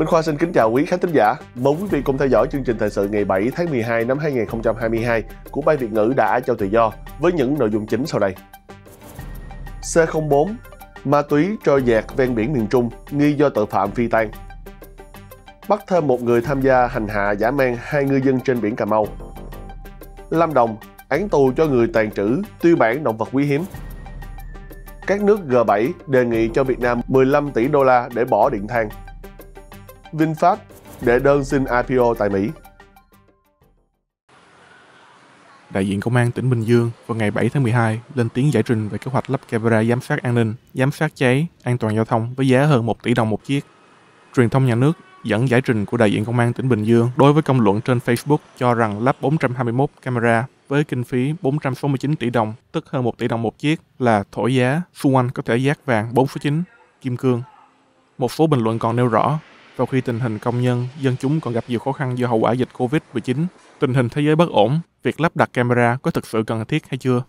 Minh Khoa xin kính chào quý khán thính giả. Mời quý vị cùng theo dõi chương trình thời sự ngày 7 tháng 12 năm 2022 của Ban Việt ngữ đã cho tự do với những nội dung chính sau đây. C04 Ma túy trôi dạt ven biển miền Trung, nghi do tội phạm phi tan. Bắt thêm một người tham gia hành hạ giả mang hai ngư dân trên biển Cà Mau. Lâm Đồng, án tù cho người tàn trữ, tiêu bản động vật quý hiếm. Các nước G7 đề nghị cho Việt Nam 15 tỷ đô la để bỏ điện than. VinFast đệ đơn xin IPO tại Mỹ. Đại diện Công an tỉnh Bình Dương vào ngày 7 tháng 12 lên tiếng giải trình về kế hoạch lắp camera giám sát an ninh, giám sát cháy, an toàn giao thông với giá hơn 1 tỷ đồng một chiếc. Truyền thông nhà nước dẫn giải trình của đại diện Công an tỉnh Bình Dương đối với công luận trên Facebook cho rằng lắp 421 camera với kinh phí 469 tỷ đồng, tức hơn 1 tỷ đồng một chiếc, là thổi giá, xung quanh có thể giác vàng 4 số 9, kim cương. Một số bình luận còn nêu rõ trong khi tình hình công nhân, dân chúng còn gặp nhiều khó khăn do hậu quả dịch Covid-19, tình hình thế giới bất ổn, việc lắp đặt camera có thực sự cần thiết hay chưa?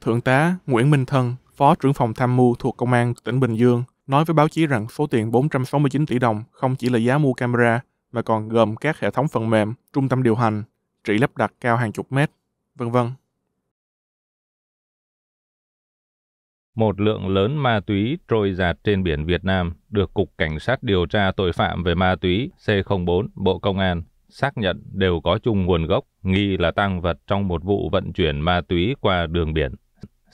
Thượng tá Nguyễn Minh Thân, Phó trưởng phòng tham mưu thuộc Công an tỉnh Bình Dương, nói với báo chí rằng số tiền 469 tỷ đồng không chỉ là giá mua camera mà còn gồm các hệ thống phần mềm, trung tâm điều hành, trị lắp đặt cao hàng chục mét, vân vân. một lượng lớn ma túy trôi giạt trên biển Việt Nam được Cục Cảnh sát điều tra tội phạm về ma túy C04 Bộ Công an xác nhận đều có chung nguồn gốc nghi là tăng vật trong một vụ vận chuyển ma túy qua đường biển.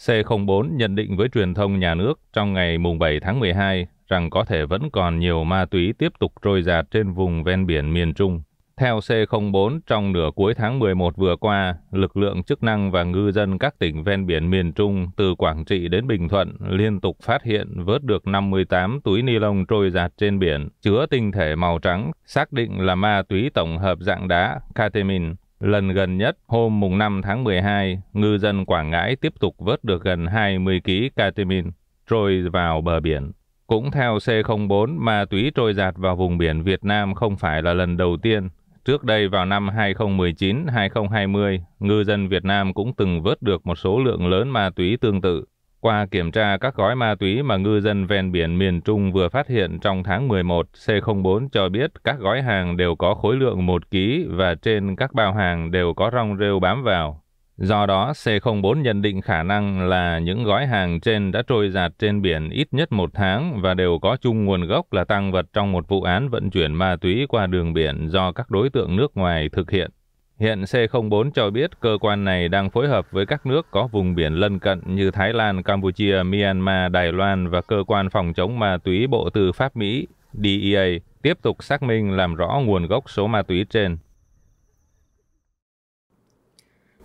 C04 nhận định với truyền thông nhà nước trong ngày mùng 7 tháng 12 rằng có thể vẫn còn nhiều ma túy tiếp tục trôi giạt trên vùng ven biển miền Trung theo C04, trong nửa cuối tháng 11 vừa qua, lực lượng chức năng và ngư dân các tỉnh ven biển miền Trung từ Quảng Trị đến Bình Thuận liên tục phát hiện vớt được 58 túi ni lông trôi giạt trên biển, chứa tinh thể màu trắng, xác định là ma túy tổng hợp dạng đá, ketamine. Lần gần nhất, hôm mùng 5 tháng 12, ngư dân Quảng Ngãi tiếp tục vớt được gần 20 kg ketamine trôi vào bờ biển. Cũng theo C04, ma túy trôi giạt vào vùng biển Việt Nam không phải là lần đầu tiên. Trước đây vào năm 2019-2020, ngư dân Việt Nam cũng từng vớt được một số lượng lớn ma túy tương tự. Qua kiểm tra các gói ma túy mà ngư dân ven biển miền Trung vừa phát hiện trong tháng 11, C04 cho biết các gói hàng đều có khối lượng 1 kg và trên các bao hàng đều có rong rêu bám vào. Do đó, C04 nhận định khả năng là những gói hàng trên đã trôi giạt trên biển ít nhất một tháng và đều có chung nguồn gốc là tăng vật trong một vụ án vận chuyển ma túy qua đường biển do các đối tượng nước ngoài thực hiện. Hiện C04 cho biết cơ quan này đang phối hợp với các nước có vùng biển lân cận như Thái Lan, Campuchia, Myanmar, Đài Loan và cơ quan phòng chống ma túy Bộ Tư pháp Mỹ, DEA, tiếp tục xác minh làm rõ nguồn gốc số ma túy trên.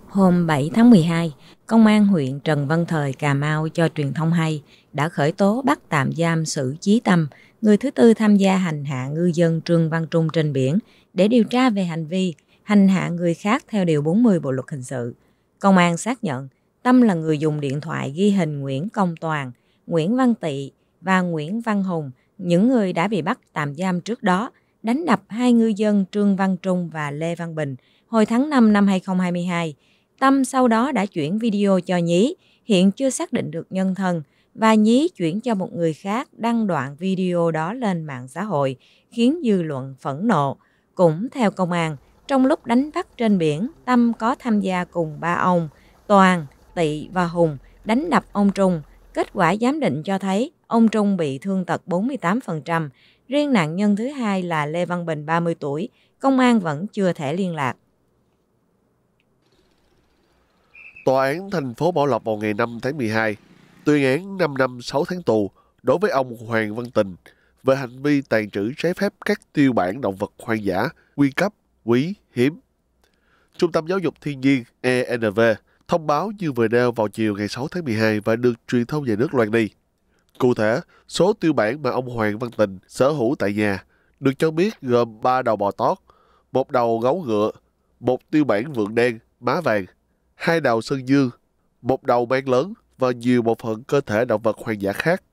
Hôm 7 tháng 12, Công an huyện Trần Văn Thời Cà Mau cho truyền thông hay đã khởi tố bắt tạm giam Sử Chí Tâm, người thứ tư tham gia hành hạ ngư dân Trương Văn Trung trên biển để điều tra về hành vi hành hạ người khác theo Điều 40 Bộ Luật Hình sự. Công an xác nhận Tâm là người dùng điện thoại ghi hình Nguyễn Công Toàn, Nguyễn Văn Tị và Nguyễn Văn Hùng, những người đã bị bắt tạm giam trước đó, đánh đập hai ngư dân Trương Văn Trung và Lê Văn Bình hồi tháng 5 năm 2022 Tâm sau đó đã chuyển video cho Nhí, hiện chưa xác định được nhân thân, và Nhí chuyển cho một người khác đăng đoạn video đó lên mạng xã hội, khiến dư luận phẫn nộ. Cũng theo công an, trong lúc đánh bắt trên biển, Tâm có tham gia cùng ba ông, Toàn, Tị và Hùng, đánh đập ông Trung. Kết quả giám định cho thấy ông Trung bị thương tật 48%, riêng nạn nhân thứ hai là Lê Văn Bình 30 tuổi, công an vẫn chưa thể liên lạc. Tòa án thành phố Bảo Lộc vào ngày 5 tháng 12 tuyên án 5 năm 6 tháng tù đối với ông Hoàng Văn Tình về hành vi tàn trữ trái phép các tiêu bản động vật hoang dã, nguy cấp, quý, hiếm. Trung tâm Giáo dục Thiên nhiên ENV thông báo như vừa nêu vào chiều ngày 6 tháng 12 và được truyền thông về nước loan đi. Cụ thể, số tiêu bản mà ông Hoàng Văn Tình sở hữu tại nhà được cho biết gồm 3 đầu bò tót, một đầu gấu ngựa, một tiêu bản vượn đen, má vàng hai đầu sơn dương, một đầu mang lớn và nhiều bộ phận cơ thể động vật hoang dã khác.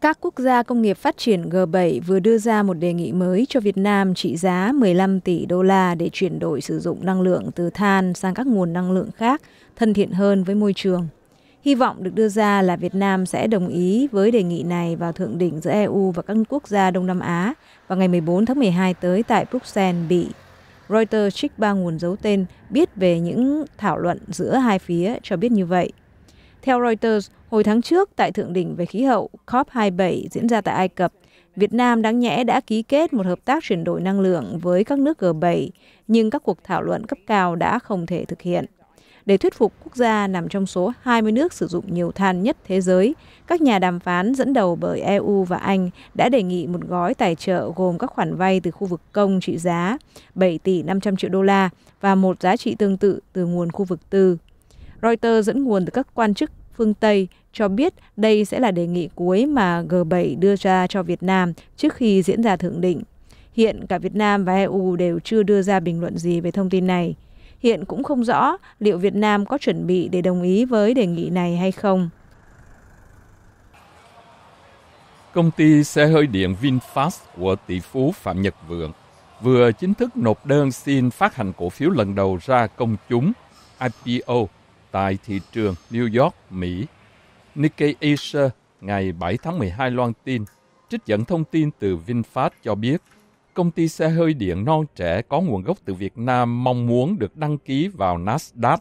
Các quốc gia công nghiệp phát triển G7 vừa đưa ra một đề nghị mới cho Việt Nam trị giá 15 tỷ đô la để chuyển đổi sử dụng năng lượng từ than sang các nguồn năng lượng khác thân thiện hơn với môi trường. Hy vọng được đưa ra là Việt Nam sẽ đồng ý với đề nghị này vào thượng đỉnh giữa EU và các quốc gia Đông Nam Á vào ngày 14 tháng 12 tới tại Bruxelles, Bỉ. Reuters trích ba nguồn giấu tên biết về những thảo luận giữa hai phía cho biết như vậy. Theo Reuters, hồi tháng trước tại thượng đỉnh về khí hậu COP27 diễn ra tại Ai Cập, Việt Nam đáng nhẽ đã ký kết một hợp tác chuyển đổi năng lượng với các nước G7, nhưng các cuộc thảo luận cấp cao đã không thể thực hiện để thuyết phục quốc gia nằm trong số 20 nước sử dụng nhiều than nhất thế giới. Các nhà đàm phán dẫn đầu bởi EU và Anh đã đề nghị một gói tài trợ gồm các khoản vay từ khu vực công trị giá 7 tỷ 500 triệu đô la và một giá trị tương tự từ nguồn khu vực tư. Reuters dẫn nguồn từ các quan chức phương Tây cho biết đây sẽ là đề nghị cuối mà G7 đưa ra cho Việt Nam trước khi diễn ra thượng đỉnh. Hiện cả Việt Nam và EU đều chưa đưa ra bình luận gì về thông tin này hiện cũng không rõ liệu Việt Nam có chuẩn bị để đồng ý với đề nghị này hay không. Công ty xe hơi điện VinFast của tỷ phú Phạm Nhật Vượng vừa chính thức nộp đơn xin phát hành cổ phiếu lần đầu ra công chúng IPO tại thị trường New York, Mỹ. Nikkei Asia ngày 7 tháng 12 loan tin, trích dẫn thông tin từ VinFast cho biết công ty xe hơi điện non trẻ có nguồn gốc từ Việt Nam mong muốn được đăng ký vào Nasdaq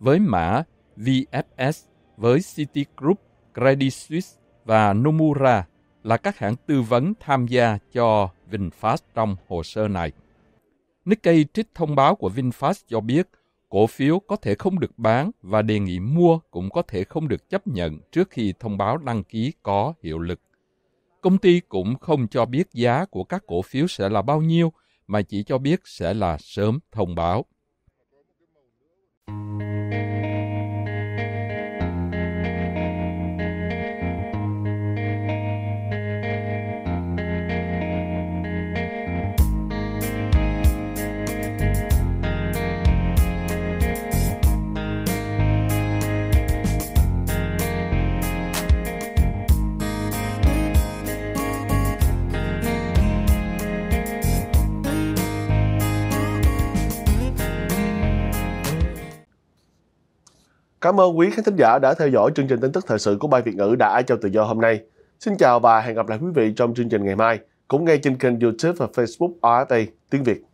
với mã VFS với Citigroup, Credit Suisse và Nomura là các hãng tư vấn tham gia cho VinFast trong hồ sơ này. Nikkei trích thông báo của VinFast cho biết cổ phiếu có thể không được bán và đề nghị mua cũng có thể không được chấp nhận trước khi thông báo đăng ký có hiệu lực. Công ty cũng không cho biết giá của các cổ phiếu sẽ là bao nhiêu, mà chỉ cho biết sẽ là sớm thông báo. Cảm ơn quý khán thính giả đã theo dõi chương trình tin tức thời sự của Ban Việt ngữ đã cho tự do hôm nay. Xin chào và hẹn gặp lại quý vị trong chương trình ngày mai, cũng ngay trên kênh YouTube và Facebook RFA Tiếng Việt.